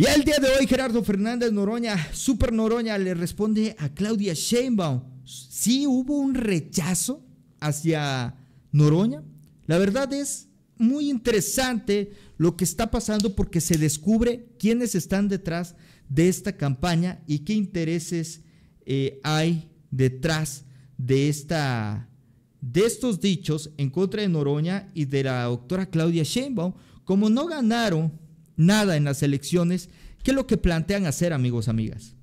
Y el día de hoy Gerardo Fernández Noroña, Super Noroña, le responde a Claudia Sheinbaum. Sí hubo un rechazo hacia Noroña. La verdad es muy interesante lo que está pasando porque se descubre quiénes están detrás de esta campaña y qué intereses eh, hay detrás de esta de estos dichos en contra de Noroña y de la doctora Claudia Sheinbaum. Como no ganaron nada en las elecciones, ¿qué es lo que plantean hacer, amigos, amigas?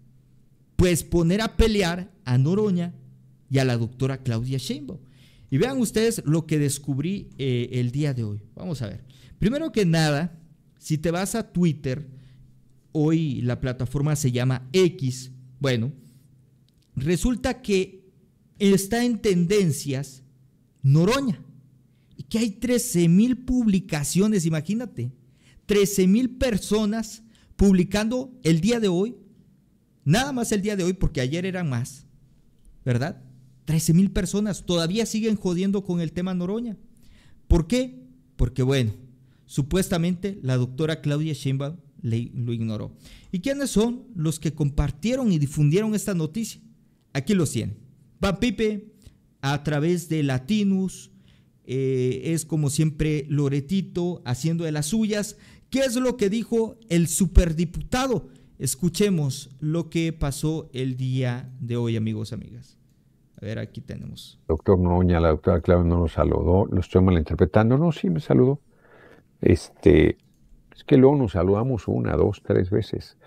Pues poner a pelear a Noroña y a la doctora Claudia Sheinbaum. Y vean ustedes lo que descubrí eh, el día de hoy. Vamos a ver. Primero que nada, si te vas a Twitter, hoy la plataforma se llama X, bueno, resulta que está en tendencias Noroña, y que hay 13 mil publicaciones, imagínate, 13 mil personas publicando el día de hoy, nada más el día de hoy, porque ayer eran más, ¿verdad? 13 mil personas todavía siguen jodiendo con el tema Noroña. ¿Por qué? Porque bueno, supuestamente la doctora Claudia Sheinbaum lo ignoró. ¿Y quiénes son los que compartieron y difundieron esta noticia? Aquí los tienen. Van Pipe, a través de Latinus, eh, es como siempre Loretito haciendo de las suyas. ¿Qué es lo que dijo el superdiputado? Escuchemos lo que pasó el día de hoy, amigos, amigas. A ver, aquí tenemos. Doctor Noña, la doctora Claudia no nos saludó, lo estoy malinterpretando. No, sí me saludó. Este, es que luego nos saludamos una, dos, tres veces.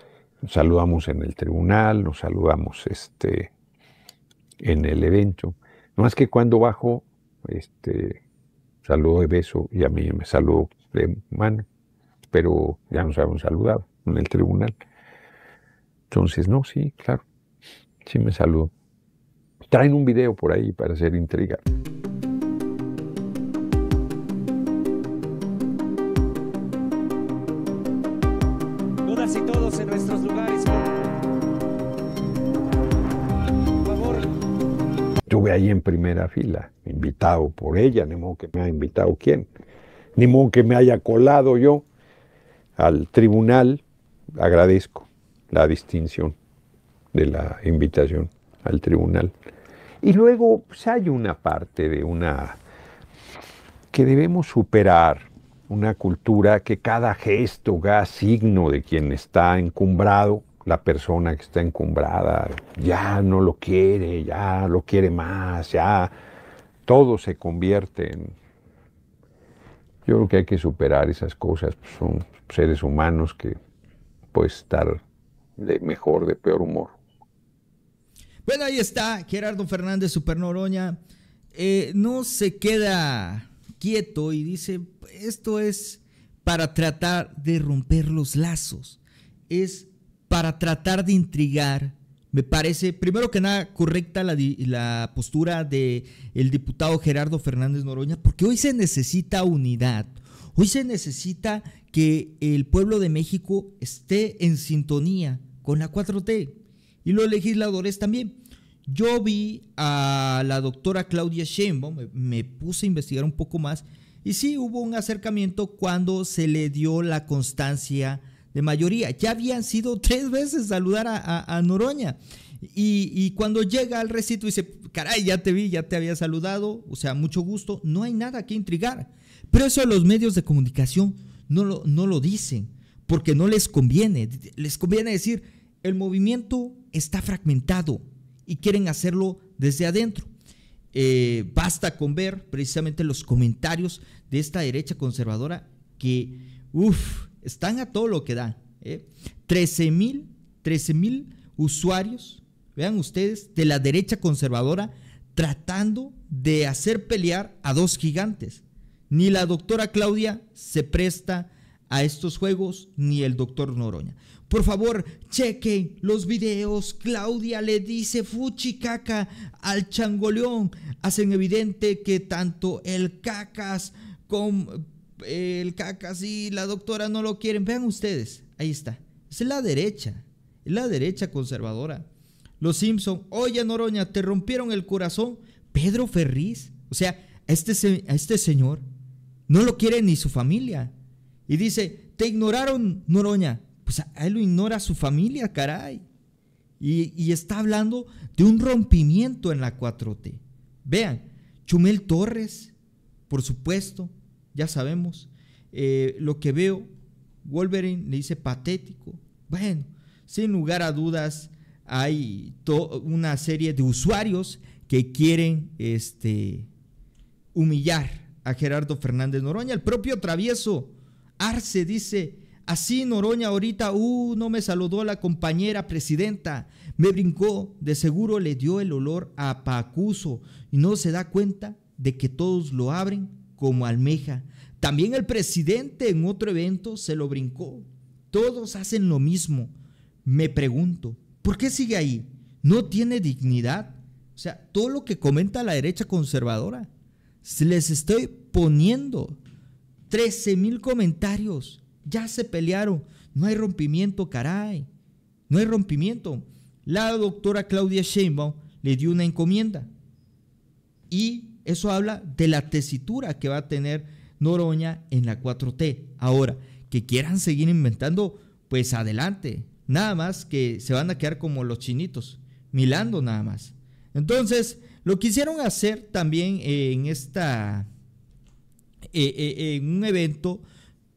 Nos saludamos en el tribunal, nos saludamos este, en el evento. No más que cuando bajo, este, saludo de beso y a mí me saludo de mano pero ya nos habíamos saludado en el tribunal. Entonces, no, sí, claro, sí me saludó. Traen un video por ahí para hacer intriga. y todos en nuestros lugares. Por favor. Estuve ahí en primera fila, invitado por ella, ni modo que me ha invitado quién, ni modo que me haya colado yo al tribunal, agradezco la distinción de la invitación al tribunal. Y luego pues, hay una parte de una que debemos superar, una cultura que cada gesto, da signo de quien está encumbrado, la persona que está encumbrada, ya no lo quiere, ya lo quiere más, ya todo se convierte en yo creo que hay que superar esas cosas. Pues, son seres humanos que pueden estar de mejor, de peor humor. Bueno, pues ahí está Gerardo Fernández Supernoroña. Eh, no se queda quieto y dice, esto es para tratar de romper los lazos, es para tratar de intrigar, me parece, primero que nada, correcta la, postura del el diputado Gerardo Fernández Noroña, porque hoy se necesita unidad, hoy se necesita que el pueblo de México esté en sintonía con la 4T y los legisladores también. Yo vi a la doctora Claudia Sheinbaum, me, me puse a investigar un poco más, y sí hubo un acercamiento cuando se le dio la constancia de mayoría. Ya habían sido tres veces saludar a, Noroña. Y, cuando llega al recinto dice, caray, ya te vi, ya te había saludado, o sea, mucho gusto, no hay nada que intrigar. Pero eso los medios de comunicación no lo, no lo dicen, porque no les conviene. Les conviene decir, el movimiento está fragmentado y quieren hacerlo desde adentro. Eh, basta con ver precisamente los comentarios de esta derecha conservadora que, uff, están a todo lo que dan. 13 ¿eh? mil 13 usuarios, vean ustedes, de la derecha conservadora tratando de hacer pelear a dos gigantes. Ni la doctora Claudia se presta a estos juegos, ni el doctor Noroña. Por favor, chequen los videos. Claudia le dice fuchi caca al changoleón. Hacen evidente que tanto el cacas con, el cacas y la doctora no lo quieren. Vean ustedes, ahí está. Es la derecha, es la derecha conservadora. Los Simpson, oye Noroña, te rompieron el corazón. Pedro Ferriz, o sea, a este, este señor no lo quiere ni su familia. Y dice, te ignoraron Noroña. Pues a él lo ignora su familia, caray. Y, y está hablando de un rompimiento en la 4T. Vean, Chumel Torres, por supuesto, ya sabemos. Eh, lo que veo, Wolverine le dice patético. Bueno, sin lugar a dudas, hay una serie de usuarios que quieren este, humillar a Gerardo Fernández Noroña. El propio travieso Arce dice, así Noroña ahorita, uh, no me saludó la compañera presidenta, me brincó, de seguro le dio el olor a Pacuso y no se da cuenta de que todos lo abren como almeja. También el presidente en otro evento se lo brincó. Todos hacen lo mismo. Me pregunto, ¿por qué sigue ahí? ¿No tiene dignidad? O sea, todo lo que comenta la derecha conservadora, les estoy poniendo 13 mil comentarios. Ya se pelearon. No hay rompimiento, caray. No hay rompimiento. La doctora Claudia Sheinbaum le dio una encomienda y eso habla de la tesitura que va a tener Noroña en la 4T. Ahora, que quieran seguir inventando, pues adelante. Nada más que se van a quedar como los chinitos, milando nada más. Entonces, lo quisieron hacer también eh, en esta, eh, eh, en un evento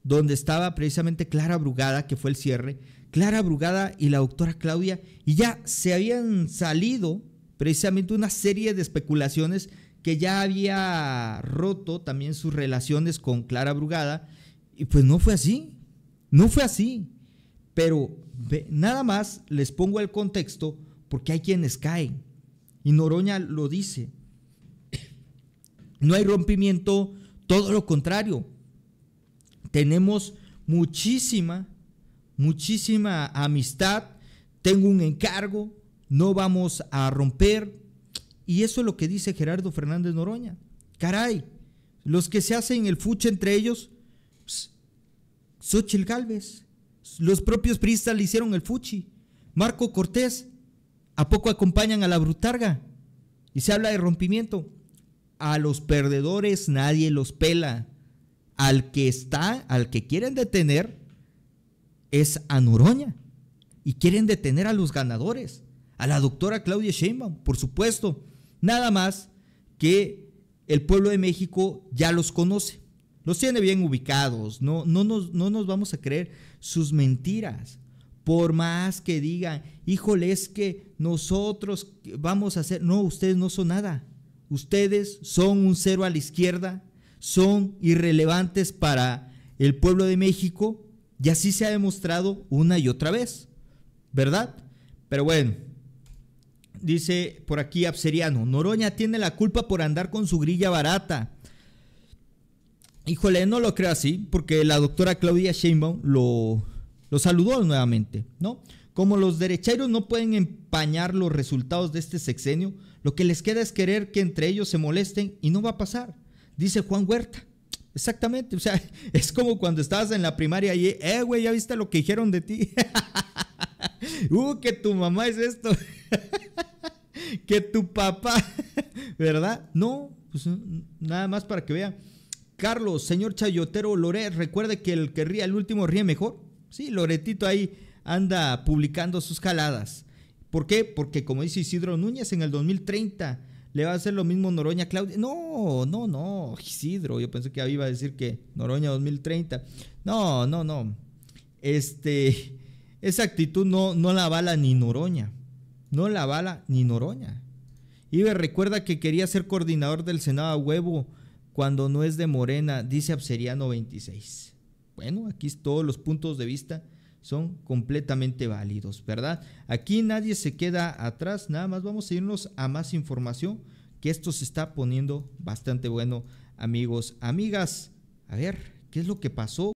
donde estaba precisamente Clara Brugada, que fue el cierre, Clara Brugada y la doctora Claudia, y ya se habían salido precisamente una serie de especulaciones que ya había roto también sus relaciones con Clara Brugada, y pues no fue así, no fue así. Pero nada más les pongo el contexto porque hay quienes caen. Y Noroña lo dice. No hay rompimiento, todo lo contrario. Tenemos muchísima, muchísima amistad. Tengo un encargo, no vamos a romper, y eso es lo que dice Gerardo Fernández Noroña. Caray, los que se hacen el fuchi entre ellos, pues, Xochitl Galvez, los propios priistas le hicieron el fuchi. Marco Cortés, ¿a poco acompañan a la brutarga? Y se habla de rompimiento. A los perdedores nadie los pela. Al que está, al que quieren detener, es a Noroña. Y quieren detener a los ganadores, a la doctora Claudia Sheinbaum, por supuesto, Nada más que el pueblo de México ya los conoce, los tiene bien ubicados, no, no, nos, no nos vamos a creer sus mentiras. Por más que digan, híjole, es que nosotros vamos a hacer, no, ustedes no son nada. Ustedes son un cero a la izquierda, son irrelevantes para el pueblo de México y así se ha demostrado una y otra vez, ¿verdad? Pero bueno, dice por aquí Abseriano, Noroña tiene la culpa por andar con su grilla barata. Híjole, no lo creo así, porque la doctora Claudia Sheinbaum lo, lo saludó nuevamente, ¿no? Como los derecheros no pueden empañar los resultados de este sexenio, lo que les queda es querer que entre ellos se molesten y no va a pasar, dice Juan Huerta. Exactamente, o sea, es como cuando estabas en la primaria y, eh, güey, ya viste lo que dijeron de ti. uh, que tu mamá es esto. que tu papá, ¿verdad? No, pues nada más para que vea. Carlos, señor Chayotero Loret, recuerde que el que ría el último ríe mejor. Sí, Loretito ahí anda publicando sus jaladas. ¿Por qué? Porque como dice Isidro Núñez, en el 2030 le va a hacer lo mismo Noroña Claudia. No, no, no, Isidro, yo pensé que iba a decir que Noroña 2030. No, no, no. Este, esa actitud no, no la avala ni Noroña no La Bala ni Noroña. Ibe, recuerda que quería ser coordinador del Senado a huevo cuando no es de Morena, dice Abseriano 26. Bueno, aquí todos los puntos de vista son completamente válidos, ¿verdad? Aquí nadie se queda atrás, nada más vamos a irnos a más información, que esto se está poniendo bastante bueno, amigos, amigas. A ver, ¿qué es lo que pasó?